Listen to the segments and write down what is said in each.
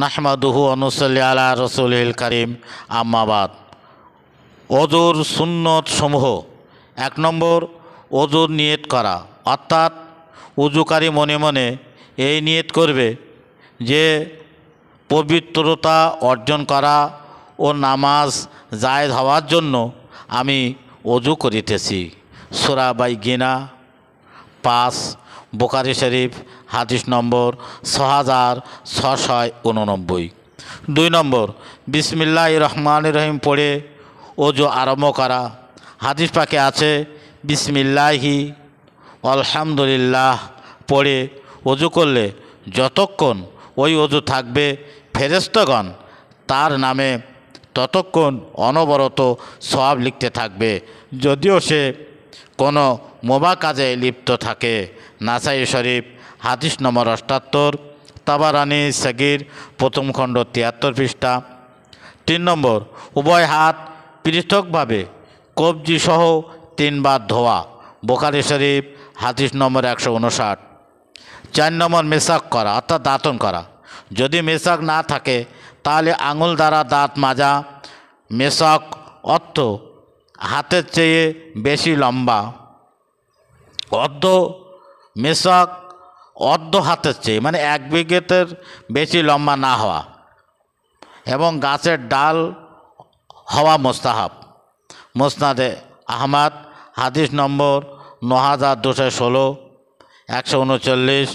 নাহমাদুহু অনুসল্লি আলা রসুলহিল করিম আম্মাবাদ অজুর সুন্নত সমূহ এক নম্বর অজুর নিয়ত করা অর্থাৎ উজুকারী মনে মনে এই নিয়ত করবে যে পবিত্রতা অর্জন করা ও নামাজ জায়দ হওয়ার জন্য আমি অজু করিতেছি সোরা গিনা পাস বোকারি শরীফ হাদিস নম্বর ছ হাজার ছশয় উননব্বই দুই নম্বর বিসমিল্লাহ রহমান রহিম পড়ে ওজু আরম্ভ করা হাদিস পাকে আছে বিসমিল্লাহি আলহামদুলিল্লাহ পড়ে অজু করলে যতক্ষণ ওই অজু থাকবে ফেরেস্তগণ তার নামে ততক্ষণ অনবরত সব লিখতে থাকবে যদিও সে কোনো মোবা কাজে লিপ্ত থাকে নাসাই শরীফ হাদিস নম্বর অষ্টাত্তর তাবারানি সাকির প্রথম খণ্ড তিয়াত্তর পৃষ্ঠা তিন নম্বর উভয় হাত পৃথকভাবে কবজি সহ তিনবার ধোয়া বোখারি শরীফ হাদিস নম্বর একশো উনষাট চার নম্বর মেশাক করা অর্থাৎ দাঁতন করা যদি মেশাক না থাকে তাহলে আঙুল দ্বারা দাঁত মাজা মেশাক অর্থ হাতের চেয়ে বেশি লম্বা অর্ধ মেশাক অর্ধ হাতের চেয়ে মানে এক বিঘেতের বেশি লম্বা না হওয়া এবং গাছের ডাল হওয়া মোস্তাহাব মোসনাদে আহমাদ হাদিস নম্বর ন হাজার দুশো ষোলো একশো উনচল্লিশ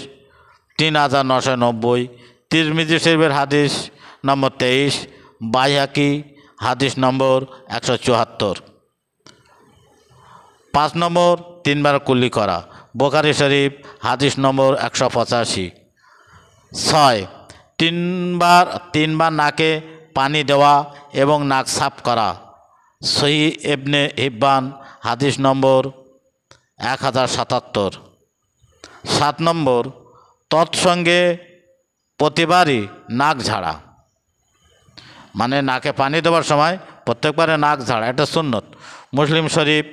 তিন হাজার নশো নব্বই তিরমিজি শরীফের হাদিস নম্বর তেইশ বাইহাকি হাদিস নম্বর একশো চুয়াত্তর পাঁচ নম্বর তিনবার কুল্লি করা বোকারি শরীফ হাদিস নম্বর একশো পঁচাশি ছয় তিনবার তিনবার নাকে পানি দেওয়া এবং নাক সাফ করা সহি এবনে হিব্বান হাদিস নম্বর এক হাজার সাতাত্তর সাত নম্বর তৎসঙ্গে প্রতিবারই নাক ঝাড়া মানে নাকে পানি দেওয়ার সময় প্রত্যেকবারে নাক ঝাড়া এটা সুন্নত মুসলিম শরীফ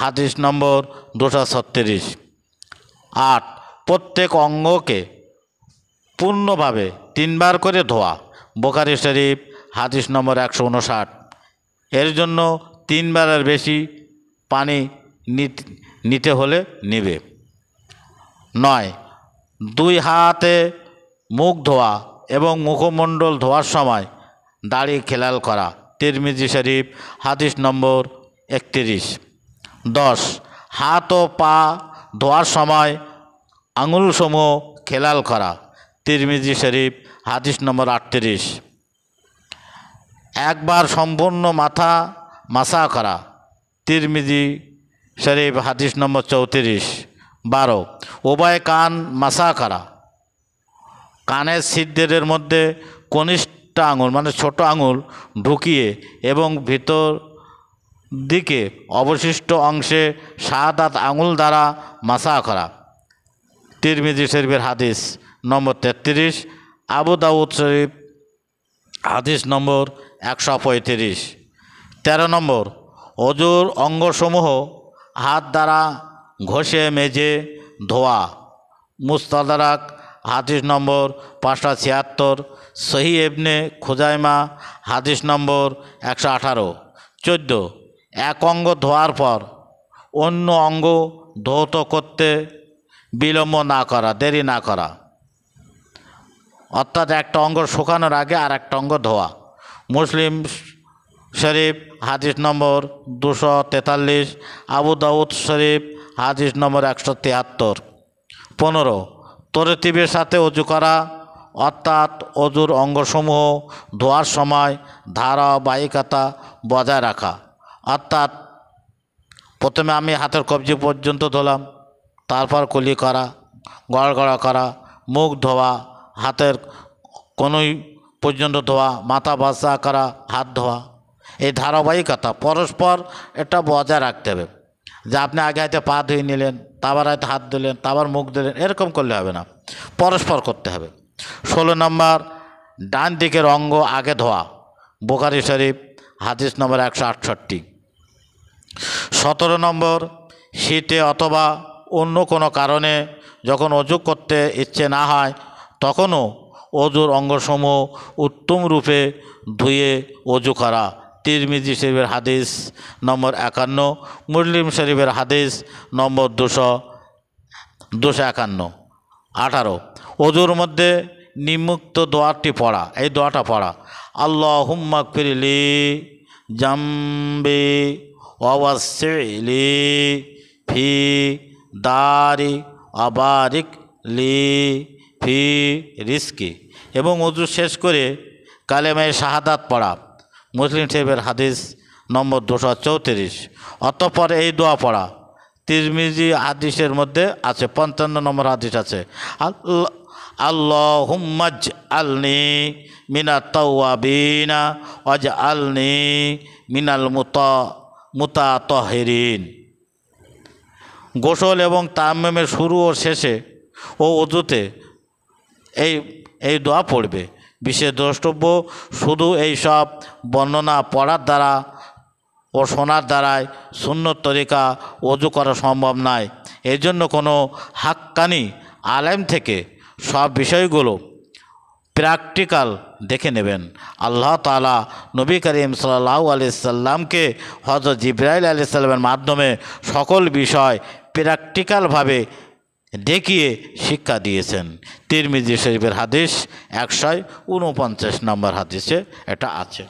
হাদিস নম্বর দুশো ছত্রিশ আট প্রত্যেক অঙ্গকে পূর্ণভাবে তিনবার করে ধোয়া বোকারি শরীফ হাদিস নম্বর একশো উনষাট এর জন্য তিনবারের বেশি পানি নিতে হলে নেবে নয় দুই হাতে মুখ ধোয়া এবং মুখমণ্ডল ধোয়ার সময় দাড়ি খেলাল করা তিরমিজি শরীফ হাদিস নম্বর একত্রিশ দশ হাত ও পা ধোয়ার সময় আঙুলসমূহ খেলাল করা তিরমিজি শরীফ হাদিস নম্বর আটত্রিশ একবার সম্পূর্ণ মাথা মাসা করা তিরমিজি শরীফ হাদিস নম্বর চৌত্রিশ বারো উভয় কান মাসা করা কানের সিদ্ধের মধ্যে কনিষ্ঠ আঙুল মানে ছোট আঙুল ঢুকিয়ে এবং ভিতর দিকে অবশিষ্ট অংশে সাত আত আঙুল দ্বারা মাসা করা তিরমিজি শরীফের হাদিস নম্বর তেত্রিশ আবু দাউদ শরীফ হাদিস নম্বর একশো পঁয়ত্রিশ তেরো নম্বর অজুর অঙ্গসমূহ হাত দ্বারা ঘষে মেজে ধোয়া মুস্তাদারাক হাদিস নম্বর পাঁচশো ছিয়াত্তর সহি এবনে খুজাইমা হাদিস নম্বর একশো আঠারো চোদ্দো এক অঙ্গ ধোয়ার পর অন্য অঙ্গ ধৌত করতে বিলম্ব না করা দেরি না করা অর্থাৎ একটা অঙ্গ শুকানোর আগে আর একটা অঙ্গ ধোয়া মুসলিম শরীফ হাদিস নম্বর দুশো তেতাল্লিশ আবু দাউদ শরীফ হাদিস নম্বর একশো তিয়াত্তর পনেরো তরতিবের সাথে অজু করা অর্থাৎ অজুর অঙ্গসমূহ ধোয়ার সময় ধারা বাহিকাতা বজায় রাখা অর্থাৎ প্রথমে আমি হাতের কবজি পর্যন্ত ধোলাম তারপর কলি করা গড়গড়া করা মুখ ধোয়া হাতের কোনোই পর্যন্ত ধোয়া মাথা বাসা করা হাত ধোয়া এই ধারাবাহিকতা পরস্পর এটা বজায় রাখতে হবে যে আপনি আগে হাতে পা ধুয়ে নিলেন তারপর হাতে হাত দিলেন তারপর মুখ দিলেন এরকম করলে হবে না পরস্পর করতে হবে ষোলো নম্বর ডান দিকের অঙ্গ আগে ধোয়া বোকারি শরীফ হাদিস নম্বর একশো আটষট্টি সতেরো নম্বর শীতে অথবা অন্য কোনো কারণে যখন অজু করতে ইচ্ছে না হয় তখনও অজুর অঙ্গসমূহ উত্তম রূপে ধুয়ে অজু করা তিরমিজি শরীফের হাদিস নম্বর একান্ন মুসলিম শরীফের হাদিস নম্বর দুশো দুশো একান্ন আঠারো অজুর মধ্যে নিমুক্ত দোয়াটি পড়া এই দোয়াটা পড়া আল্লাহ হুম্মাক ফিরিলি জাম্বি অবশ্যলি ফি দারি আবারিক লি ফি রিস্কি এবং উজু শেষ করে কালেমায় শাহাদাত পড়া মুসলিম সাহেবের হাদিস নম্বর দুশো চৌত্রিশ অতঃপর এই দোয়া পড়া তিরমিজি হাদিসের মধ্যে আছে পঞ্চান্ন নম্বর হাদিস আছে আল্লাহ হুম্মাজ আলনি মিনা তওয়াবিনা অজ আলনি মিনাল মুতা তহেরিন গোসল এবং তাম্মেমের শুরু ও শেষে ও উজুতে এই এই দোয়া পড়বে বিশেষ দ্রষ্টব্য শুধু এই সব বর্ণনা পড়ার দ্বারা ও শোনার দ্বারাই শূন্য তরিকা অজু করা সম্ভব নয় এর জন্য কোনো হাক্কানি আলেম থেকে সব বিষয়গুলো প্র্যাকটিক্যাল দেখে নেবেন আল্লাহ তালা নবী করিম সাল্লা আলি সাল্লামকে হজরত জিব্রাইল আলি সাল্লামের মাধ্যমে সকল বিষয় প্র্যাকটিক্যালভাবে দেখিয়ে শিক্ষা দিয়েছেন তিরমিজি শরীফের হাদিস একশয় উনপঞ্চাশ নম্বর হাদিসে এটা আছে